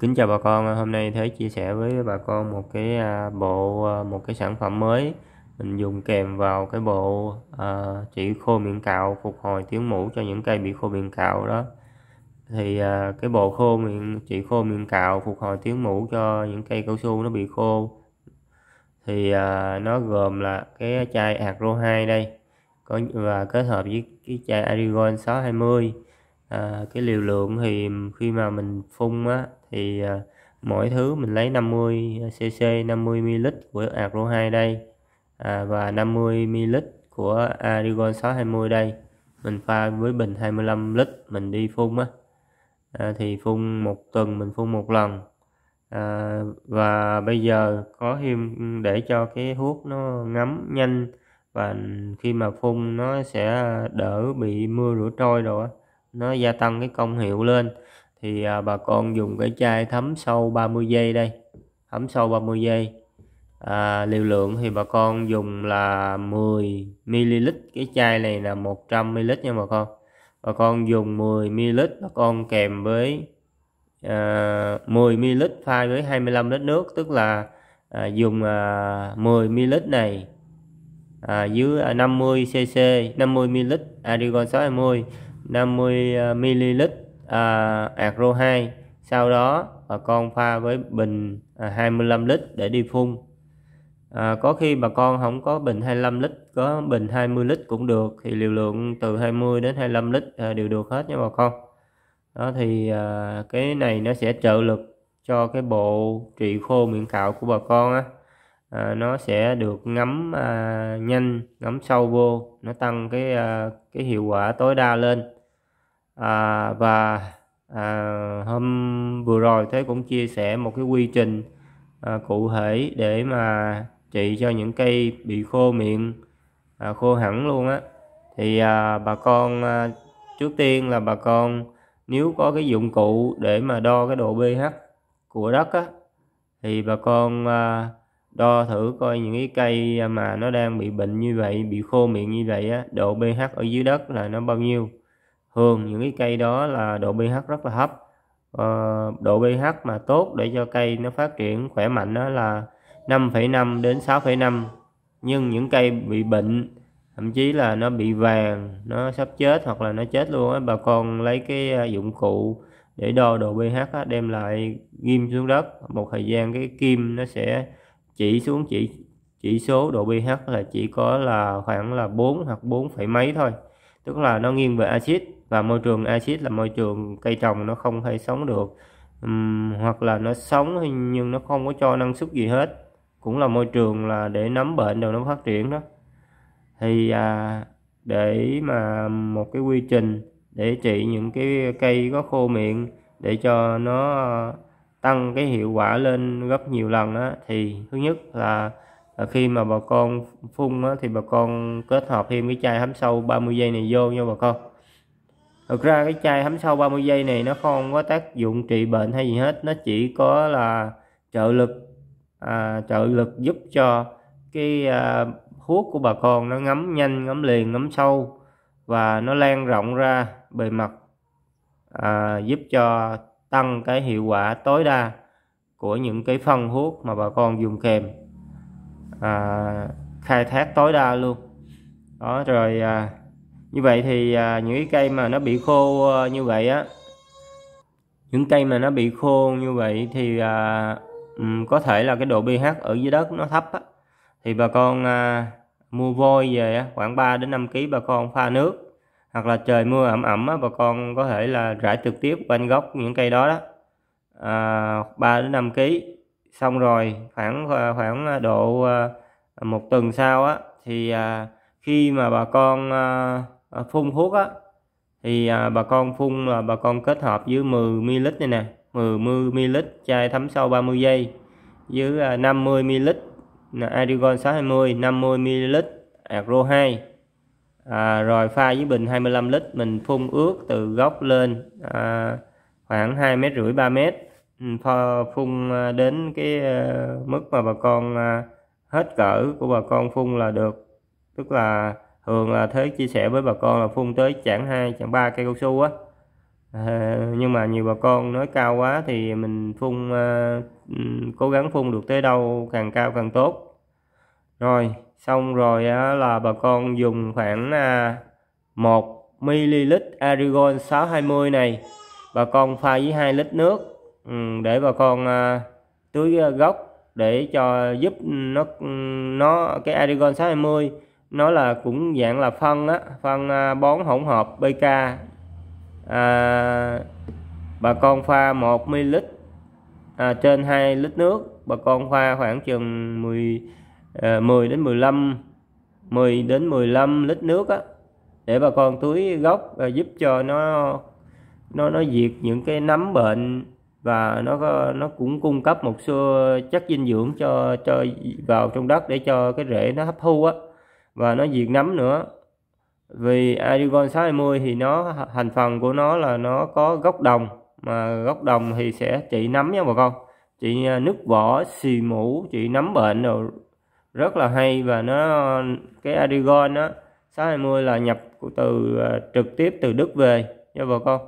Kính chào bà con, hôm nay Thế chia sẻ với bà con một cái à, bộ à, một cái sản phẩm mới mình dùng kèm vào cái bộ à, trị khô miệng cạo phục hồi tiếng mũ cho những cây bị khô miệng cạo đó thì à, cái bộ khô miệng trị khô miệng cạo phục hồi tiếng mũ cho những cây cao su nó bị khô thì à, nó gồm là cái chai acro 2 đây có và kết hợp với cái chai Arigon 620 à, cái liều lượng thì khi mà mình phun á thì à, mỗi thứ mình lấy 50 cc 50 ml của agro 2 đây à, và 50 ml của Arigon 620 đây mình pha với bình 25 lít mình đi phun á à, thì phun một tuần mình phun một lần à, và bây giờ có thêm để cho cái thuốc nó ngấm nhanh và khi mà phun nó sẽ đỡ bị mưa rửa trôi rồi á nó gia tăng cái công hiệu lên thì à, bà con dùng cái chai thấm sâu 30 giây đây thấm sâu 30 giây à, liều lượng thì bà con dùng là 10 ml cái chai này là 100 ml nha bà con bà con dùng 10 ml bà con kèm với à, 10 ml pha với 25 lít nước tức là à, dùng à, 10 ml này à, dưới 50 cc 50 ml Arigon 620 50 ml à, acro 2 sau đó bà con pha với bình à, ờ, 25 lít để đi phun à, có khi bà con không có bình 25 lít có bình 20 lít cũng được thì liều lượng từ 20 đến 25 lít à, đều được hết nha bà con đó thì à, cái này nó sẽ trợ lực cho cái bộ trị khô miệng cạo của bà con á à, nó sẽ được ngấm à, nhanh ngấm sâu vô nó tăng cái à, cái hiệu quả tối đa lên à, và à, hôm vừa rồi thế cũng chia sẻ một cái quy trình à, cụ thể để mà trị cho những cây bị khô miệng à, khô hẳn luôn á thì à, bà con à, trước tiên là bà con nếu có cái dụng cụ để mà đo cái độ pH của đất á thì bà con à, đo thử coi những cái cây mà nó đang bị bệnh như vậy bị khô miệng như vậy á độ pH ở dưới đất là nó bao nhiêu thường những cái cây đó là độ pH rất là thấp ờ, độ pH mà tốt để cho cây nó phát triển khỏe mạnh đó là 5,5 đến 6,5 nhưng những cây bị bệnh thậm chí là nó bị vàng nó sắp chết hoặc là nó chết luôn á bà con lấy cái à, dụng cụ để đo độ pH á, đem lại ghim xuống đất một thời gian cái kim nó sẽ chỉ xuống chỉ chỉ số độ pH là chỉ có là khoảng là 4 hoặc 4, mấy thôi tức là nó nghiêng về axit và môi trường axit là môi trường cây trồng nó không thể sống được uhm, hoặc là nó sống nhưng nó không có cho năng suất gì hết cũng là môi trường là để nấm bệnh đều nó phát triển đó thì à, để mà một cái quy trình để trị những cái cây có khô miệng để cho nó à, tăng cái hiệu quả lên gấp nhiều lần á thì thứ nhất là Ờ, khi mà bà con phun á, thì bà con kết hợp thêm cái chai hấm sâu 30 giây này vô nha bà con thực ra cái chai hấm sâu 30 giây này nó không có tác dụng trị bệnh hay gì hết nó chỉ có là trợ lực à, trợ lực giúp cho cái à, thuốc của bà con nó ngấm nhanh ngấm liền ngấm sâu và nó lan rộng ra bề mặt à, giúp cho tăng cái hiệu quả tối đa của những cái phân thuốc mà bà con dùng kèm à, khai thác tối đa luôn đó rồi à, như vậy thì à, những cái cây mà nó bị khô à, như vậy á những cây mà nó bị khô như vậy thì à, um, có thể là cái độ pH ở dưới đất nó thấp á, thì bà con à, mua vôi về á, khoảng 3 đến 5 kg bà con pha nước hoặc là trời mưa ẩm ẩm á, bà con có thể là rải trực tiếp quanh gốc những cây đó đó à, 3 đến 5 kg xong rồi khoảng ờ, khoảng ờ, độ ờ, một tuần sau á thì à, khi mà bà con phun thuốc á thì à, bà con phun là bà con kết hợp với 10 ml này nè 10 ml chai thấm sâu 30 giây với 50 à, ml Arigon 620 50 ml Agro 2 à, rồi pha với bình 25 lít mình phun ướt từ gốc lên à, khoảng 2 mét rưỡi 3 mét Ừ, phun à, đến cái à, mức mà bà con à, hết cỡ của bà con phun là được tức là thường là thế chia sẻ với bà con là phun tới chẳng hai chẳng ba cây cao su á nhưng mà nhiều bà con nói cao quá thì mình phun ừ, cố gắng phun được tới đâu càng cao càng tốt rồi xong rồi là bà con dùng khoảng à, 1 ml arigon 620 này bà con pha với 2 lít nước Ừ, để bà con à, tưới gốc để cho giúp nó nó cái Arigon 620 nó là cũng dạng là phân á phân à, bón hỗn hợp BK à, bà con pha 1 ml à, trên 2 lít nước bà con pha khoảng chừng 10 à, 10 đến 15 10 đến 15 lít nước á để bà con tưới gốc và giúp cho nó nó nó diệt những cái nấm bệnh và nó nó cũng cung cấp một số chất dinh dưỡng cho cho vào trong đất để cho cái rễ nó hấp thu á và nó diệt nấm nữa vì Arigon 620 thì nó thành phần của nó là nó có gốc đồng mà gốc đồng thì sẽ trị nấm nha bà con trị à, nứt vỏ xì mũ trị nấm bệnh rồi rất là hay và nó cái Arigon đó 620 là nhập từ à, trực tiếp từ Đức về nha bà con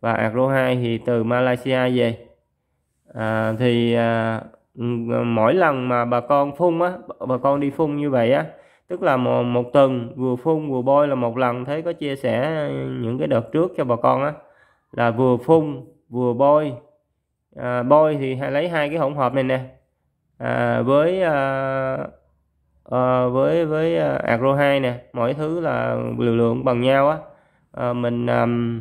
và Agro 2 thì từ Malaysia về à, thì à, mỗi lần mà bà con phun á bà con đi phun như vậy á tức là một, một tuần vừa phun vừa bôi là một lần thấy có chia sẻ những cái đợt trước cho bà con á là vừa phun vừa bôi à, bôi thì hay lấy hai cái hỗn hợp này nè à, với à, à, với với à, agro 2 nè mỗi thứ là liều lượng bằng nhau á à, mình um,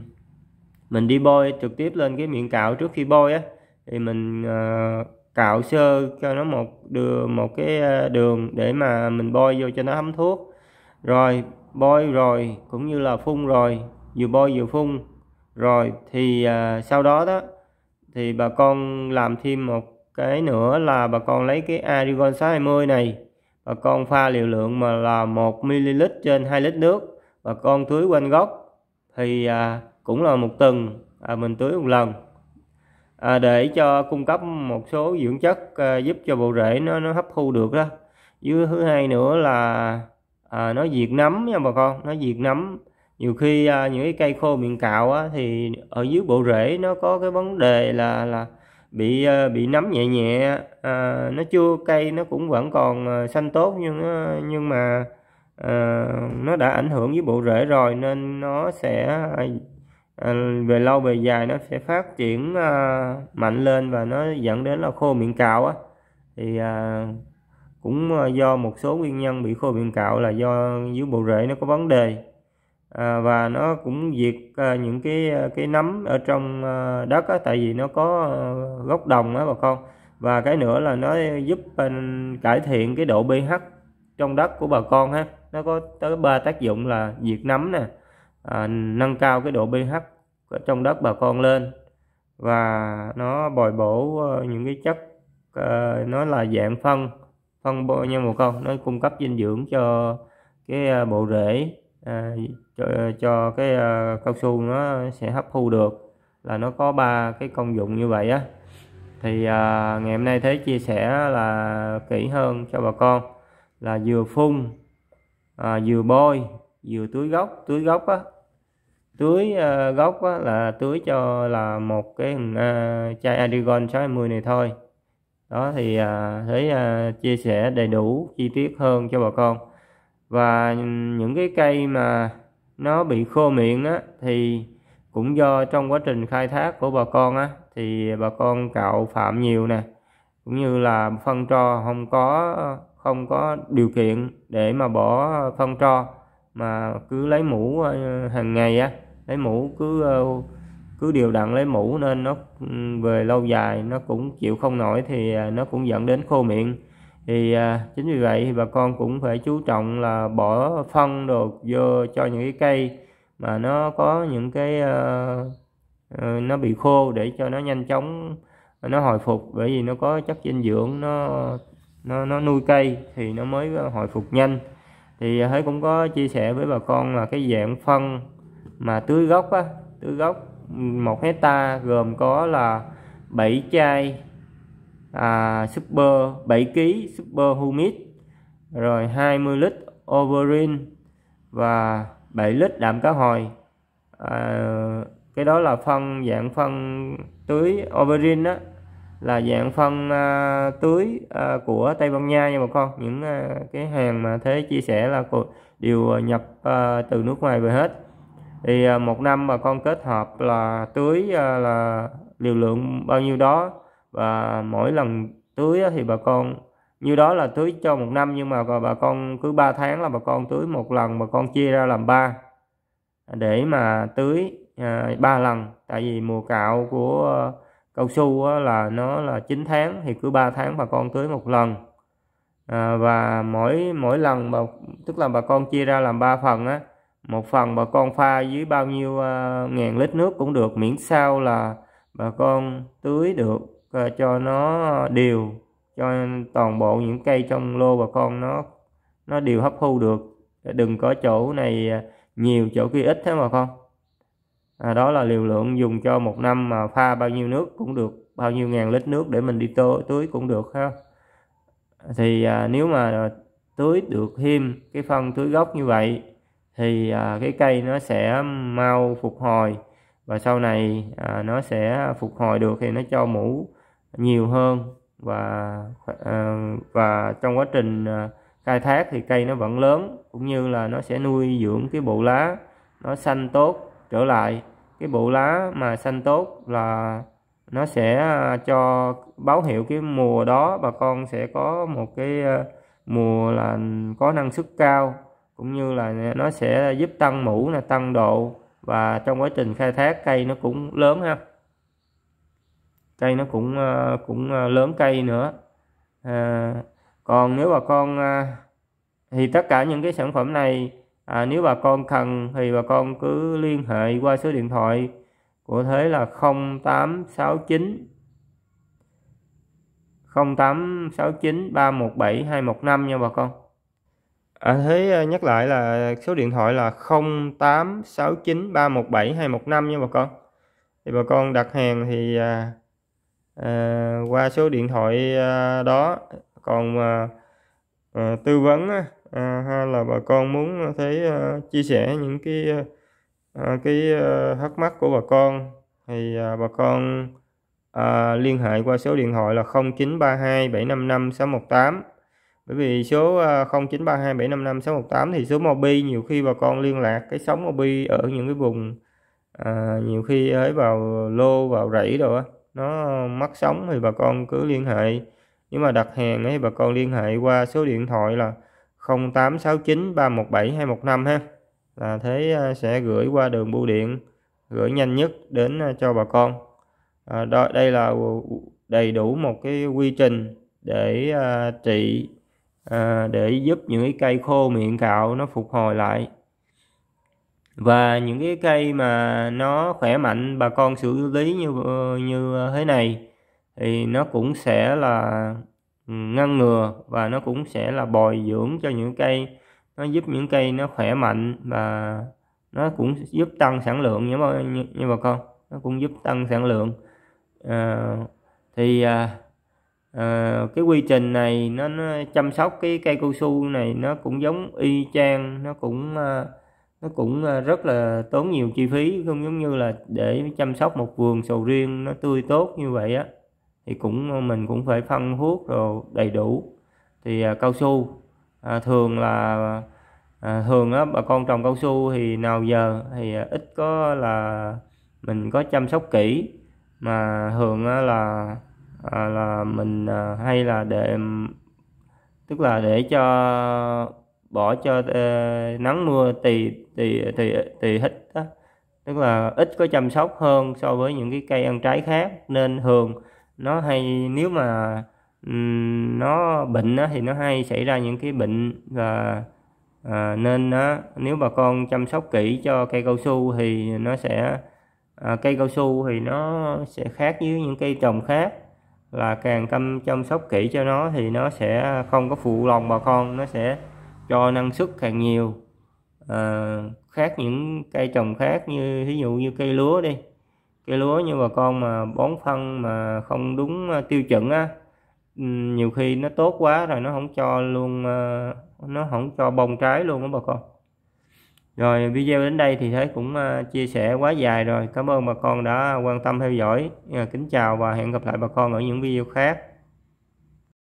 mình đi bôi trực tiếp lên cái miệng cạo trước khi bôi á thì mình uh, cạo sơ cho nó một đường một cái ờ, đường để mà mình bôi vô cho nó hấm thuốc rồi bôi rồi cũng như là phun rồi vừa bôi vừa phun rồi thì à, sau đó đó thì bà con làm thêm một cái nữa là bà con lấy cái Arigon 620 này bà con pha liều lượng mà là 1 ml trên 2 lít nước bà con tưới quanh gốc thì à, cũng là một tuần à, mình tưới một lần à, để cho cung cấp một số dưỡng chất à, giúp cho bộ rễ nó nó hấp thu được đó với thứ hai nữa là à, nó diệt nấm nha bà con nó diệt nấm nhiều khi à, những cái cây khô miệng cạo á, thì ở dưới bộ rễ nó có cái vấn đề là là bị à, bị nấm nhẹ nhẹ à, nó chưa cây nó cũng vẫn còn à, xanh tốt nhưng à, nhưng mà à, nó đã ảnh hưởng với bộ rễ rồi nên nó sẽ à, Ờ, về lâu về dài nó sẽ phát triển ờ, mạnh lên và nó dẫn đến là khô miệng cạo á thì ờ, cũng do một số nguyên nhân bị khô miệng cạo là do dưới bộ rễ nó có vấn đề à, và nó cũng diệt à, những cái cái nấm ở trong à, đất á, tại vì nó có à, gốc đồng á bà con và cái nữa là nó giúp à, cải thiện cái độ pH trong đất của bà con ha nó có tới ba tác dụng là diệt nấm nè à, nâng cao cái độ pH ở trong đất bà con lên và nó bồi bổ ờ, những cái chất à, nó là dạng phân phân bổ nha một con nó cung cấp dinh dưỡng cho cái ờ, bộ rễ à, cho, cho cái à, cao su nó sẽ hấp thu được là nó có ba cái công dụng như vậy á thì à, ngày hôm nay thế chia sẻ là kỹ hơn cho bà con là vừa phun à, dừa bôi vừa tưới gốc tưới gốc á tưới uh, gốc á, là tưới cho là một cái uh, chai Adigon 620 này thôi đó thì uh, thấy uh, chia sẻ đầy đủ chi tiết hơn cho bà con và những cái cây mà nó bị khô miệng á thì cũng do trong quá trình khai thác của bà con á thì bà con cạo phạm nhiều nè cũng như là phân tro không có không có điều kiện để mà bỏ phân tro mà cứ lấy mũ hàng ngày á lấy mũ cứ ờ, cứ điều đặn lấy mũ nên nó ừ, về lâu dài nó cũng chịu không nổi thì ờ, nó cũng dẫn đến khô miệng thì ờ, chính vì vậy thì bà con cũng phải chú trọng là bỏ phân đồ vô cho những cái cây mà nó có những cái nó bị khô để cho nó nhanh chóng nó hồi phục bởi vì nó có chất dinh dưỡng nó nó nó nuôi cây thì nó mới hồi phục nhanh thì thấy cũng có chia sẻ với bà con là cái dạng phân mà tưới gốc á tưới gốc một hecta gồm có là 7 chai à, super 7 kg super humic rồi 20 lít overin và 7 lít đạm cá hồi à, cái đó là phân dạng phân tưới overin đó là dạng phân à, tưới à, của Tây Ban Nha nha bà con những à, cái hàng mà thế chia sẻ là đều nhập à, từ nước ngoài về hết thì à, một năm mà con kết hợp là tưới à, là liều lượng bao nhiêu đó và mỗi lần tưới thì bà con như đó là tưới cho một năm nhưng mà bà con cứ 3 tháng là bà con tưới một lần bà con chia ra làm ba để mà tưới à, ba lần tại vì mùa cạo của cao su là nó là 9 tháng thì cứ 3 tháng bà con tưới một lần và mỗi mỗi lần bà, tức là bà con chia ra làm ba phần á một phần bà con pha dưới bao nhiêu uh, ngàn lít nước cũng được miễn sao là bà con tưới được uh, cho nó đều cho toàn bộ những cây trong lô bà con nó nó đều hấp thu được đừng có chỗ này à, nhiều chỗ kia ít thế mà con à, đó là liều lượng dùng cho một năm mà pha bao nhiêu nước cũng được bao nhiêu ngàn lít nước để mình đi tô, tưới cũng được ha thì à, nếu mà tưới được thêm cái phân tưới gốc như vậy thì à, cái cây nó sẽ mau phục hồi và sau này à, nó sẽ phục hồi được thì nó cho mũ nhiều hơn và à, và trong quá trình khai thác thì cây nó vẫn lớn cũng như là nó sẽ nuôi dưỡng cái bộ lá nó xanh tốt trở lại cái bộ lá mà xanh tốt là nó sẽ cho báo hiệu cái mùa đó bà con sẽ có một cái mùa là có năng suất cao cũng như là nó sẽ giúp tăng mũ là tăng độ và trong quá trình khai thác cây nó cũng lớn ha cây nó cũng ờ, cũng ờ, lớn cây nữa à, còn nếu bà con thì tất cả những cái sản phẩm này à, nếu bà con cần thì bà con cứ liên hệ qua số điện thoại của thế là 0869 0869 317 215 nha bà con À, thế ờ, nhắc lại là số điện thoại là 0869317215 nha bà con. Thì bà con đặt hàng thì à, à, qua số điện thoại à, đó. Còn à, à, tư vấn à, hay là bà con muốn thấy à, chia sẻ những cái à, cái à, thắc mắc của bà con thì à, bà con à, liên hệ qua số điện thoại là 0932755618 bởi vì số 0932755618 à, thì số Mobi nhiều khi bà con liên lạc cái sóng Mobi ở những cái vùng à, nhiều khi ấy vào lô vào rẫy rồi á nó mất sóng thì bà con cứ liên hệ nhưng mà đặt hàng ấy bà con liên hệ qua số điện thoại là 0869317215 ha là thế à, sẽ gửi qua đường bưu điện gửi nhanh nhất đến à, cho bà con à, đó đây là đầy đủ một cái quy trình để trị à, để giúp những cái cây khô miệng cạo nó phục hồi lại và những cái cây mà nó khỏe mạnh bà con xử lý như như thế này thì nó cũng sẽ là ngăn ngừa và nó cũng sẽ là bồi dưỡng cho những cây nó giúp những cây nó khỏe mạnh và nó cũng giúp tăng sản lượng nha bà, như bà con nó cũng giúp tăng sản lượng à, thì à, Ờ, cái quy trình này nó, nó chăm sóc cái cây cao su này nó cũng giống y chang nó cũng ờ, nó cũng ờ, rất là tốn nhiều chi phí không giống như là để chăm sóc một vườn sầu riêng nó tươi tốt như vậy á thì cũng mình cũng phải phân thuốc rồi đầy đủ thì à, cao su à, thường là à, thường á bà con trồng cao su thì nào giờ thì à, ít có là mình có chăm sóc kỹ mà thường á, là à, là mình à, hay là để tức là để cho bỏ cho à, nắng mưa tùy tùy tùy tùy hít đó. tức là ít có chăm sóc hơn so với những cái cây ăn trái khác nên thường nó hay nếu mà nó bệnh đó, thì nó hay xảy ra những cái bệnh và à, nên đó, nếu bà con chăm sóc kỹ cho cây cao su thì nó sẽ à, cây cao su thì nó sẽ khác với những cây trồng khác là càng chăm chăm sóc kỹ cho nó thì nó sẽ không có phụ lòng bà con nó sẽ cho năng suất càng nhiều à, khác những cây trồng khác như ví dụ như cây lúa đi cây lúa như bà con mà bón phân mà không đúng ờ, tiêu chuẩn á nhiều khi nó tốt quá rồi nó không cho luôn ờ, nó không cho bông trái luôn đó bà con rồi video đến đây thì thấy cũng ờ, chia sẻ quá dài rồi cảm ơn bà con đã quan tâm theo dõi ờ, kính chào và hẹn gặp lại bà con ở những video khác